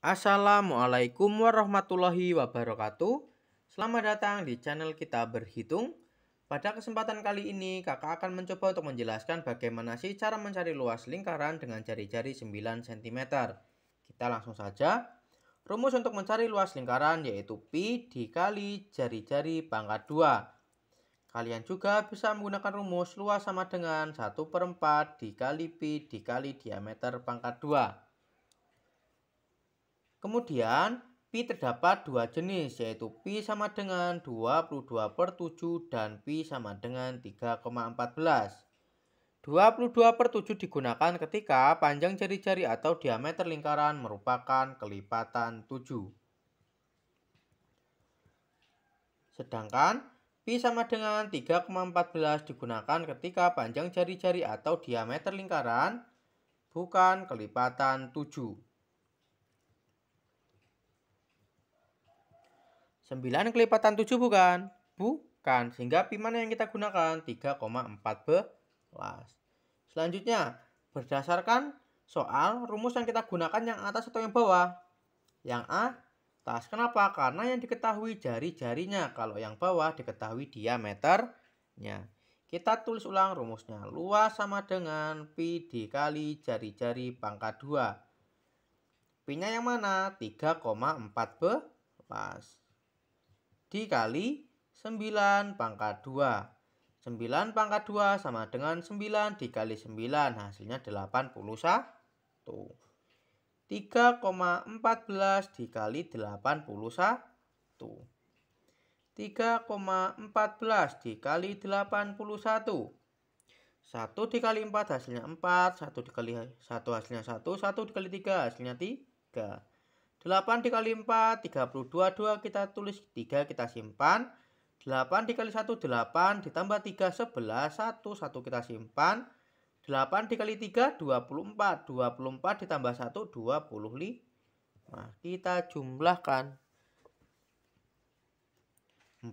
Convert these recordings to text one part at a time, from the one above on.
Assalamualaikum warahmatullahi wabarakatuh Selamat datang di channel kita berhitung Pada kesempatan kali ini kakak akan mencoba untuk menjelaskan bagaimana sih cara mencari luas lingkaran dengan jari-jari 9 cm Kita langsung saja Rumus untuk mencari luas lingkaran yaitu pi dikali jari-jari pangkat 2 Kalian juga bisa menggunakan rumus luas sama dengan 1 per 4 dikali pi dikali diameter pangkat 2 Kemudian Pi terdapat dua jenis yaitu Pi sama dengan 22 per 7 dan Pi sama dengan 3,14. 22 per 7 digunakan ketika panjang jari-jari atau diameter lingkaran merupakan kelipatan 7. Sedangkan Pi sama dengan 3,14 digunakan ketika panjang jari-jari atau diameter lingkaran bukan kelipatan 7. 9 kelipatan 7 bukan? Bukan. Sehingga pi mana yang kita gunakan? 3,14. Selanjutnya, berdasarkan soal rumus yang kita gunakan yang atas atau yang bawah? Yang a tas Kenapa? Karena yang diketahui jari-jarinya. Kalau yang bawah diketahui diameternya. Kita tulis ulang rumusnya. Luas sama dengan pi dikali jari-jari pangkat 2. Pi-nya yang mana? belas dikali 9 pangkat 2. 9 pangkat 2 sama dengan 9 dikali 9 hasilnya 81. 3,14 dikali 81. 3,14 dikali 81. 1 dikali 4 hasilnya 4, 1 dikali 1 hasilnya 1, 1 dikali 3 hasilnya 3. 8 dikali 4, 32, 2 kita tulis 3, kita simpan. 8 dikali 1, 8, ditambah 3, 11, 1, 1 kita simpan. 8 dikali 3, 24, 24 ditambah 1, 25. Nah, kita jumlahkan. 4, 1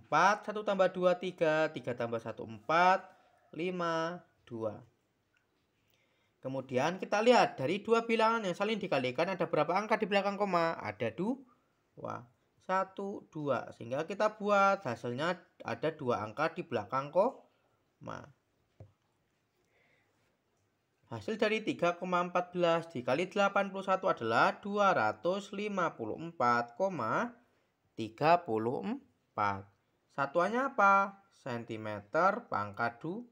tambah 2, 3, 3 tambah 1, 4, 5, 2. Kemudian kita lihat dari dua bilangan yang saling dikalikan ada berapa angka di belakang koma? Ada dua. Satu, dua. Sehingga kita buat hasilnya ada dua angka di belakang koma. Hasil dari 3,14 dikali 81 adalah 254,34. Satuannya apa? Sentimeter pangkat 2.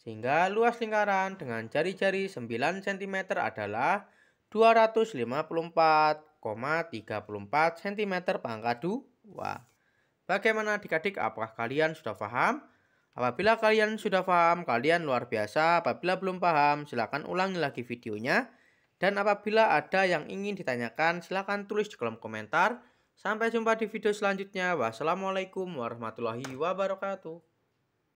Sehingga luas lingkaran dengan jari-jari 9 cm adalah 254,34 cm pangkat 2. Bagaimana adik-adik apakah kalian sudah paham? Apabila kalian sudah paham, kalian luar biasa. Apabila belum paham, silakan ulangi lagi videonya. Dan apabila ada yang ingin ditanyakan, silakan tulis di kolom komentar. Sampai jumpa di video selanjutnya. Wassalamualaikum warahmatullahi wabarakatuh.